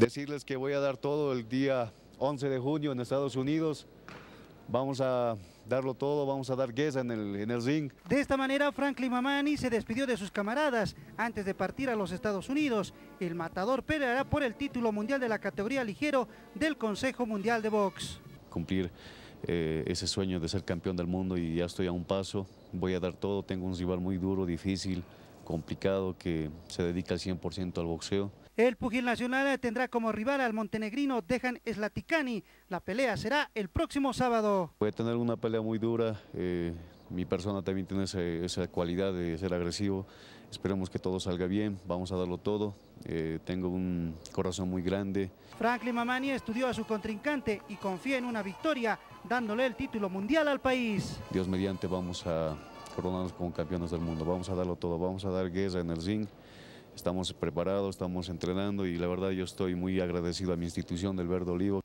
decirles que voy a dar todo el día 11 de junio en Estados Unidos. Vamos a darlo todo, vamos a dar guesa en el, en el ring. De esta manera, Franklin Mamani se despidió de sus camaradas antes de partir a los Estados Unidos. El matador peleará por el título mundial de la categoría ligero del Consejo Mundial de Box. Cumplir eh, ese sueño de ser campeón del mundo y ya estoy a un paso. Voy a dar todo, tengo un rival muy duro, difícil complicado que se dedica al 100% al boxeo. El pugil nacional tendrá como rival al montenegrino Dejan Slaticani. La pelea será el próximo sábado. Voy a tener una pelea muy dura. Eh, mi persona también tiene esa, esa cualidad de ser agresivo. Esperemos que todo salga bien. Vamos a darlo todo. Eh, tengo un corazón muy grande. Franklin Mamani estudió a su contrincante y confía en una victoria, dándole el título mundial al país. Dios mediante vamos a coronarnos como campeones del mundo, vamos a darlo todo, vamos a dar guerra en el ring. Estamos preparados, estamos entrenando y la verdad yo estoy muy agradecido a mi institución del Verde Olivo.